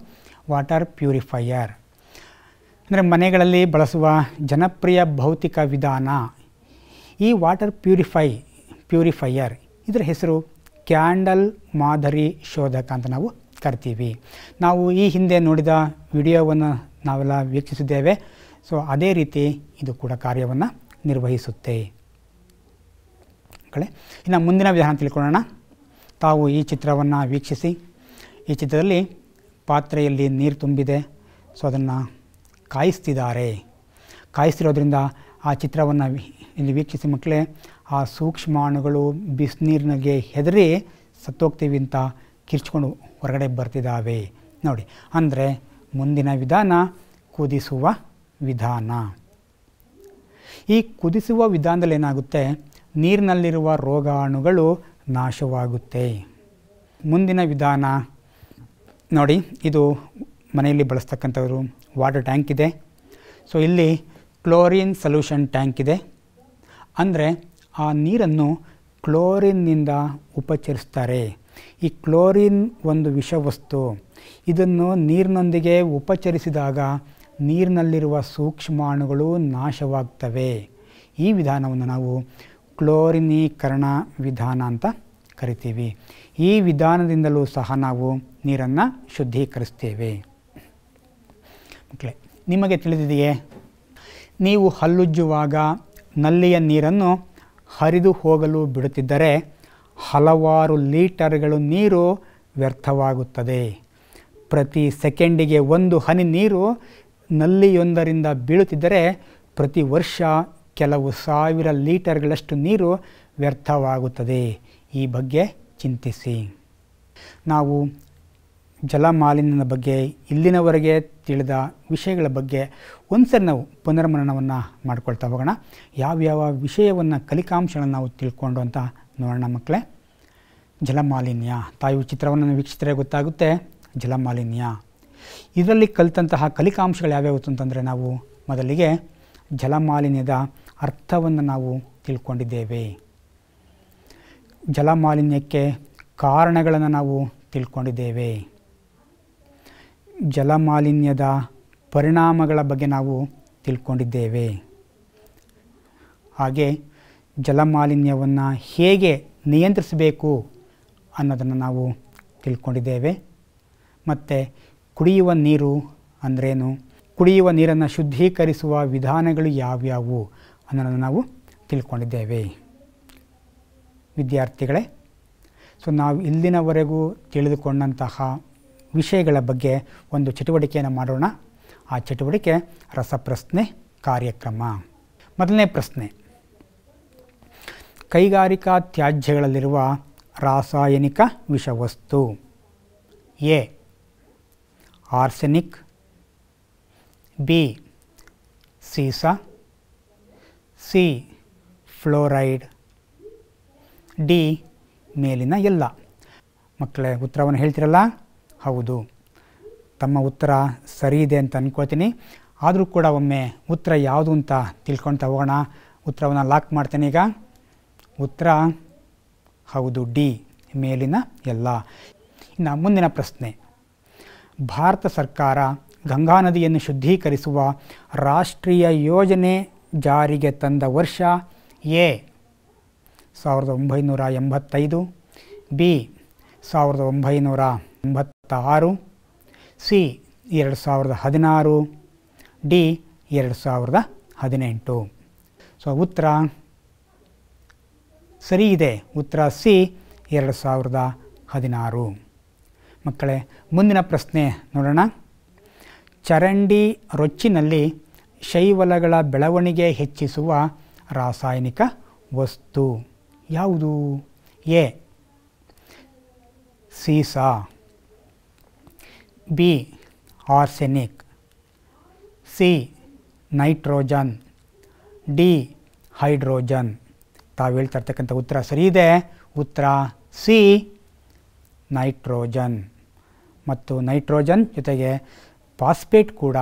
ವಾಟರ್ ಪ್ಯೂರಿಫೈಯರ್ ಅಂದರೆ ಮನೆಗಳಲ್ಲಿ ಬಳಸುವ ಜನಪ್ರಿಯ ಭೌತಿಕ ವಿಧಾನ ಈ ವಾಟರ್ ಪ್ಯೂರಿಫೈ ಪ್ಯೂರಿಫೈಯರ್ ಇದರ ಹೆಸರು ಕ್ಯಾಂಡಲ್ ಮಾದರಿ ಶೋಧಕ ಅಂತ ನಾವು ಕರಿತೀವಿ ನಾವು ಈ ಹಿಂದೆ ನೋಡಿದ ವಿಡಿಯೋವನ್ನು ನಾವೆಲ್ಲ ವೀಕ್ಷಿಸಿದ್ದೇವೆ ಸೊ ಅದೇ ರೀತಿ ಇದು ಕೂಡ ಕಾರ್ಯವನ್ನು ನಿರ್ವಹಿಸುತ್ತೆ ಕಳೆ ಇನ್ನು ಮುಂದಿನ ವಿಧಾನ ತಿಳ್ಕೊಳ್ಳೋಣ ತಾವು ಈ ಚಿತ್ರವನ್ನು ವೀಕ್ಷಿಸಿ ಈ ಚಿತ್ರದಲ್ಲಿ ಪಾತ್ರೆಯಲ್ಲಿ ನೀರು ತುಂಬಿದೆ ಸೊ ಅದನ್ನು ಕಾಯಿಸ್ತಿದ್ದಾರೆ ಕಾಯಿಸ್ತಿರೋದ್ರಿಂದ ಆ ಚಿತ್ರವನ್ನು ಇಲ್ಲಿ ವೀಕ್ಷಿಸಿ ಮಕ್ಕಳೇ ಆ ಸೂಕ್ಷ್ಮಾಣುಗಳು ಬಿಸಿನೀರಿನಗೆ ಹೆದರಿ ಸತ್ತೋಗ್ತೀವಿ ಅಂತ ಕಿರ್ಚ್ಕೊಂಡು ಹೊರಗಡೆ ಬರ್ತಿದ್ದಾವೆ ನೋಡಿ ಅಂದರೆ ಮುಂದಿನ ವಿಧಾನ ಕುದಿಸುವ ವಿಧಾನ ಈ ಕುದಿಸುವ ವಿಧಾನದಲ್ಲಿ ಏನಾಗುತ್ತೆ ನೀರಿನಲ್ಲಿರುವ ರೋಗಾಣುಗಳು ನಾಶವಾಗುತ್ತೆ ಮುಂದಿನ ವಿಧಾನ ನೋಡಿ ಇದು ಮನೆಯಲ್ಲಿ ಬಳಸ್ತಕ್ಕಂಥವ್ರು ವಾಟರ್ ಟ್ಯಾಂಕ್ ಇದೆ ಸೊ ಇಲ್ಲಿ ಕ್ಲೋರಿನ್ ಸೊಲ್ಯೂಷನ್ ಟ್ಯಾಂಕ್ ಇದೆ ಅಂದರೆ ಆ ನೀರನ್ನು ಕ್ಲೋರಿನ್ನಿಂದ ಉಪಚರಿಸ್ತಾರೆ ಈ ಕ್ಲೋರಿನ್ ಒಂದು ವಿಷವಸ್ತು ಇದನ್ನು ನೀರಿನೊಂದಿಗೆ ಉಪಚರಿಸಿದಾಗ ನೀರಿನಲ್ಲಿರುವ ಸೂಕ್ಷ್ಮಾಣುಗಳು ನಾಶವಾಗ್ತವೆ ಈ ವಿಧಾನವನ್ನು ನಾವು ಕ್ಲೋರಿನೀಕರಣ ವಿಧಾನ ಅಂತ ಕರಿತೀವಿ ಈ ವಿಧಾನದಿಂದಲೂ ಸಹ ನಾವು ನೀರನ್ನು ಶುದ್ಧೀಕರಿಸ್ತೇವೆ ಮಕ್ಕಳೇ ನಿಮಗೆ ತಿಳಿದಿದೆಯೇ ನೀವು ಹಲ್ಲುಜ್ಜುವಾಗ ನಲ್ಲಿಯ ನೀರನ್ನು ಹರಿದು ಹೋಗಲು ಬಿಡುತ್ತಿದ್ದರೆ ಹಲವಾರು ಲೀಟರ್ಗಳು ನೀರು ವ್ಯರ್ಥವಾಗುತ್ತದೆ ಪ್ರತಿ ಸೆಕೆಂಡಿಗೆ ಒಂದು ಹನಿ ನೀರು ನಲ್ಲಿಯೊಂದರಿಂದ ಬೀಳುತ್ತಿದ್ದರೆ ಪ್ರತಿ ವರ್ಷ ಕೆಲವು ಸಾವಿರ ಲೀಟರ್ಗಳಷ್ಟು ನೀರು ವ್ಯರ್ಥವಾಗುತ್ತದೆ ಈ ಬಗ್ಗೆ ಚಿಂತಿಸಿ ನಾವು ಜಲಮಾಲಿನ್ಯದ ಬಗ್ಗೆ ಇಲ್ಲಿನವರೆಗೆ ತಿಳಿದ ವಿಷಯಗಳ ಬಗ್ಗೆ ಒಂದ್ಸರಿ ನಾವು ಪುನರ್ಮನವನ್ನು ಮಾಡ್ಕೊಳ್ತಾ ಹೋಗೋಣ ಯಾವ್ಯಾವ ವಿಷಯವನ್ನು ಕಲಿಕಾಂಶಗಳನ್ನು ನಾವು ತಿಳ್ಕೊಂಡು ಅಂತ ನೋಡೋಣ ಮಕ್ಕಳೇ ಜಲಮಾಲಿನ್ಯ ತಾಯಿ ಚಿತ್ರವನ್ನು ವೀಕ್ಷಿಸಿದ್ರೆ ಗೊತ್ತಾಗುತ್ತೆ ಜಲಮಾಲಿನ್ಯ ಇದರಲ್ಲಿ ಕಲಿತಂತಹ ಕಲಿಕಾಂಶಗಳು ಯಾವ್ಯಾವು ಅಂತಂದರೆ ನಾವು ಮೊದಲಿಗೆ ಜಲಮಾಲಿನ್ಯದ ಅರ್ಥವನ್ನು ನಾವು ತಿಳ್ಕೊಂಡಿದ್ದೇವೆ ಜಲಮಾಲಿನ್ಯಕ್ಕೆ ಕಾರಣಗಳನ್ನು ನಾವು ತಿಳ್ಕೊಂಡಿದ್ದೇವೆ ಜಲಮಾಲಿನ್ಯದ ಪರಿಣಾಮಗಳ ಬಗ್ಗೆ ನಾವು ತಿಳ್ಕೊಂಡಿದ್ದೇವೆ ಹಾಗೆ ಜಲಮಾಲಿನ್ಯವನ್ನು ಹೇಗೆ ನಿಯಂತ್ರಿಸಬೇಕು ಅನ್ನೋದನ್ನು ನಾವು ತಿಳ್ಕೊಂಡಿದ್ದೇವೆ ಮತ್ತು ಕುಡಿಯುವ ನೀರು ಅಂದ್ರೇನು ಕುಡಿಯುವ ನೀರನ್ನು ಶುದ್ಧೀಕರಿಸುವ ವಿಧಾನಗಳು ಯಾವ್ಯಾವು ಅನ್ನೋದನ್ನು ನಾವು ತಿಳ್ಕೊಂಡಿದ್ದೇವೆ ವಿದ್ಯಾರ್ಥಿಗಳೇ ಸೊ ನಾವು ಇಲ್ಲಿನವರೆಗೂ ತಿಳಿದುಕೊಂಡಂತಹ ವಿಷಯಗಳ ಬಗ್ಗೆ ಒಂದು ಚಟುವಟಿಕೆಯನ್ನು ಮಾಡೋಣ ಆ ಚಟುವಟಿಕೆ ರಸಪ್ರಶ್ನೆ ಕಾರ್ಯಕ್ರಮ ಮೊದಲನೇ ಪ್ರಶ್ನೆ ಕೈಗಾರಿಕಾ ತ್ಯಾಜ್ಯಗಳಲ್ಲಿರುವ ರಾಸಾಯನಿಕ ವಿಷವಸ್ತು ಎ ಆರ್ಸೆನಿಕ್ ಬಿ ಸೀಸಾ ಸಿ ಫ್ಲೋರೈಡ್ ಡಿ ಮೇಲಿನ ಎಲ್ಲ ಮಕ್ಕಳೇ ಉತ್ತರವನ್ನು ಹೇಳ್ತಿರಲ್ಲ ಹೌದು ತಮ್ಮ ಉತ್ತರ ಸರಿ ಇದೆ ಅಂತ ಅಂದ್ಕೋತೀನಿ ಆದರೂ ಕೂಡ ಒಮ್ಮೆ ಉತ್ತರ ಯಾವುದು ಅಂತ ತಿಳ್ಕೊತಾ ಹೋಗೋಣ ಉತ್ತರವನ್ನು ಲಾಕ್ ಮಾಡ್ತೇನೆ ಈಗ ಉತ್ತರ ಹೌದು ಡಿ ಮೇಲಿನ ಎಲ್ಲ ಇನ್ನು ಮುಂದಿನ ಪ್ರಶ್ನೆ ಭಾರತ ಸರ್ಕಾರ ಗಂಗಾ ನದಿಯನ್ನು ಶುದ್ಧೀಕರಿಸುವ ರಾಷ್ಟ್ರೀಯ ಯೋಜನೆ ಜಾರಿಗೆ ತಂದ ವರ್ಷ ಎ ಸಾವಿರದ ಒಂಬೈನೂರ ಎಂಬತ್ತೈದು ಬಿ ಸಾವಿರದ ಒಂಬೈನೂರ ಎಂಬತ್ತ ಆರು ಸಿ ಎರಡು ಸಾವಿರದ ಹದಿನಾರು ಡಿ ಎರಡು ಸಾವಿರದ ಹದಿನೆಂಟು ಸೊ ಉತ್ತರ ಸರಿ ಇದೆ ಉತ್ತರ ಸಿ ಎರಡು ಸಾವಿರದ ಹದಿನಾರು ಮಕ್ಕಳೇ ಮುಂದಿನ ಪ್ರಶ್ನೆ ನೋಡೋಣ ಚರಂಡಿ ರೊಚ್ಚಿನಲ್ಲಿ ಶೈವಲಗಳ ಬೆಳವಣಿಗೆ ಹೆಚ್ಚಿಸುವ ರಾಸಾಯನಿಕ ವಸ್ತು ಯಾವುದು ಎ ಸೀಸಾ B arsenic C nitrogen D hydrogen ತಾವು ಹೇಳ್ತಾ ಇರ್ತಕ್ಕಂಥ ಉತ್ತರ ಸರಿ ಇದೆ ಉತ್ತರ ಸಿ ನೈಟ್ರೋಜನ್ ಮತ್ತು ನೈಟ್ರೋಜನ್ ಜೊತೆಗೆ ಫಾಸ್ಪೇಟ್ ಕೂಡ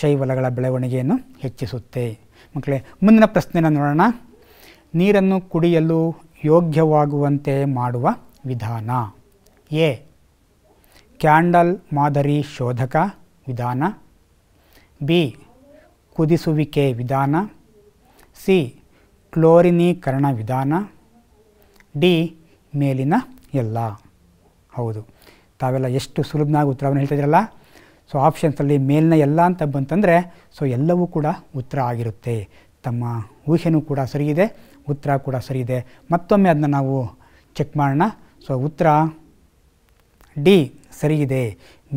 ಶೈವಲಗಳ ಬೆಳವಣಿಗೆಯನ್ನು ಹೆಚ್ಚಿಸುತ್ತೆ ಮಕ್ಕಳೇ ಮುಂದಿನ ಪ್ರಶ್ನೆನ ನೋಡೋಣ ನೀರನ್ನು ಕುಡಿಯಲು ಯೋಗ್ಯವಾಗುವಂತೆ ಮಾಡುವ ವಿಧಾನ ಎ ಕ್ಯಾಂಡಲ್ ಮಾದರಿ ಶೋಧಕ ವಿಧಾನ ಬಿ ಕುದಿಸುವಿಕೆ ವಿಧಾನ ಸಿ ಕ್ಲೋರಿನೀಕರಣ ವಿಧಾನ ಡಿ ಮೇಲಿನ ಎಲ್ಲ ಹೌದು ತಾವೆಲ್ಲ ಎಷ್ಟು ಸುಲಭನಾಗಿ ಉತ್ತರವನ್ನು ಹೇಳ್ತಿದ್ರಲ್ಲ ಇದ್ರಲ್ಲ ಸೊ ಆಪ್ಷನ್ಸಲ್ಲಿ ಮೇಲಿನ ಎಲ್ಲ ಅಂತ ಬಂತಂದರೆ ಸೊ ಎಲ್ಲವೂ ಕೂಡ ಉತ್ತರ ಆಗಿರುತ್ತೆ ತಮ್ಮ ಊಹೆನೂ ಕೂಡ ಸರಿಯಿದೆ ಉತ್ತರ ಕೂಡ ಸರಿಯಿದೆ ಮತ್ತೊಮ್ಮೆ ಅದನ್ನ ನಾವು ಚೆಕ್ ಮಾಡೋಣ ಸೊ ಉತ್ತರ ಡಿ ಸರಿಯಿದೆ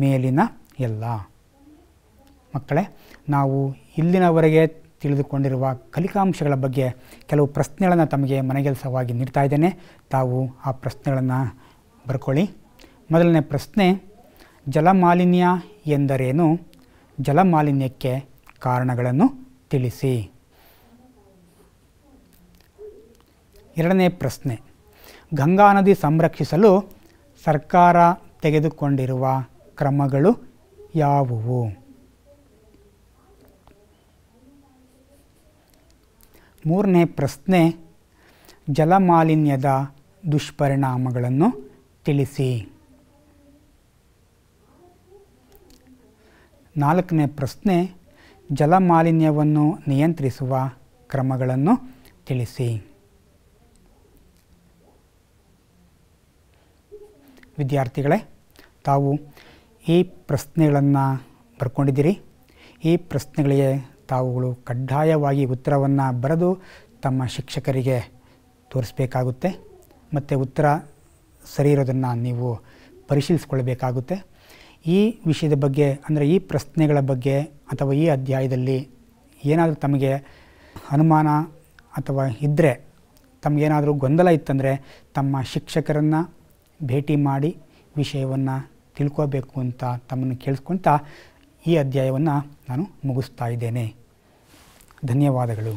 ಮೇಲಿನ ಎಲ್ಲ ಮಕ್ಕಳೇ ನಾವು ಇಲ್ಲಿನವರೆಗೆ ತಿಳಿದುಕೊಂಡಿರುವ ಕಲಿಕಾಂಶಗಳ ಬಗ್ಗೆ ಕೆಲವು ಪ್ರಶ್ನೆಗಳನ್ನು ತಮಗೆ ಮನೆಗೆಲಸವಾಗಿ ನೀಡ್ತಾ ಇದ್ದೇನೆ ತಾವು ಆ ಪ್ರಶ್ನೆಗಳನ್ನು ಬರ್ಕೊಳ್ಳಿ ಮೊದಲನೇ ಪ್ರಶ್ನೆ ಜಲಮಾಲಿನ್ಯ ಎಂದರೇನು ಜಲಮಾಲಿನ್ಯಕ್ಕೆ ಕಾರಣಗಳನ್ನು ತಿಳಿಸಿ ಎರಡನೇ ಪ್ರಶ್ನೆ ಗಂಗಾ ನದಿ ಸಂರಕ್ಷಿಸಲು ಸರ್ಕಾರ ತೆಗೆದುಕೊಂಡಿರುವ ಕ್ರಮಗಳು ಯಾವುವು ಮೂರನೇ ಪ್ರಶ್ನೆ ಜಲಮಾಲಿನ್ಯದ ದುಷ್ಪರಿಣಾಮಗಳನ್ನು ತಿಳಿಸಿ ನಾಲ್ಕನೇ ಪ್ರಶ್ನೆ ಜಲಮಾಲಿನ್ಯವನ್ನು ನಿಯಂತ್ರಿಸುವ ಕ್ರಮಗಳನ್ನು ತಿಳಿಸಿ ವಿದ್ಯಾರ್ಥಿಗಳೇ ತಾವು ಈ ಪ್ರಶ್ನೆಗಳನ್ನು ಬರ್ಕೊಂಡಿದ್ದೀರಿ ಈ ಪ್ರಶ್ನೆಗಳಿಗೆ ತಾವುಗಳು ಕಡ್ಡಾಯವಾಗಿ ಉತ್ತರವನ್ನು ಬರೆದು ತಮ್ಮ ಶಿಕ್ಷಕರಿಗೆ ತೋರಿಸಬೇಕಾಗುತ್ತೆ ಮತ್ತು ಉತ್ತರ ಸರಿ ಇರೋದನ್ನು ನೀವು ಪರಿಶೀಲಿಸ್ಕೊಳ್ಬೇಕಾಗುತ್ತೆ ಈ ವಿಷಯದ ಬಗ್ಗೆ ಅಂದರೆ ಈ ಪ್ರಶ್ನೆಗಳ ಬಗ್ಗೆ ಅಥವಾ ಈ ಅಧ್ಯಾಯದಲ್ಲಿ ಏನಾದರೂ ತಮಗೆ ಅನುಮಾನ ಅಥವಾ ಇದ್ದರೆ ತಮಗೇನಾದರೂ ಗೊಂದಲ ಇತ್ತಂದರೆ ತಮ್ಮ ಶಿಕ್ಷಕರನ್ನು ಭೇಟಿ ಮಾಡಿ ವಿಷಯವನ್ನು ತಿಳ್ಕೋಬೇಕು ಅಂತ ತಮ್ಮನ್ನು ಕೇಳಿಸ್ಕೊಳ್ತಾ ಈ ಅಧ್ಯಾಯವನ್ನು ನಾನು ಮುಗಿಸ್ತಾ ಇದ್ದೇನೆ ಧನ್ಯವಾದಗಳು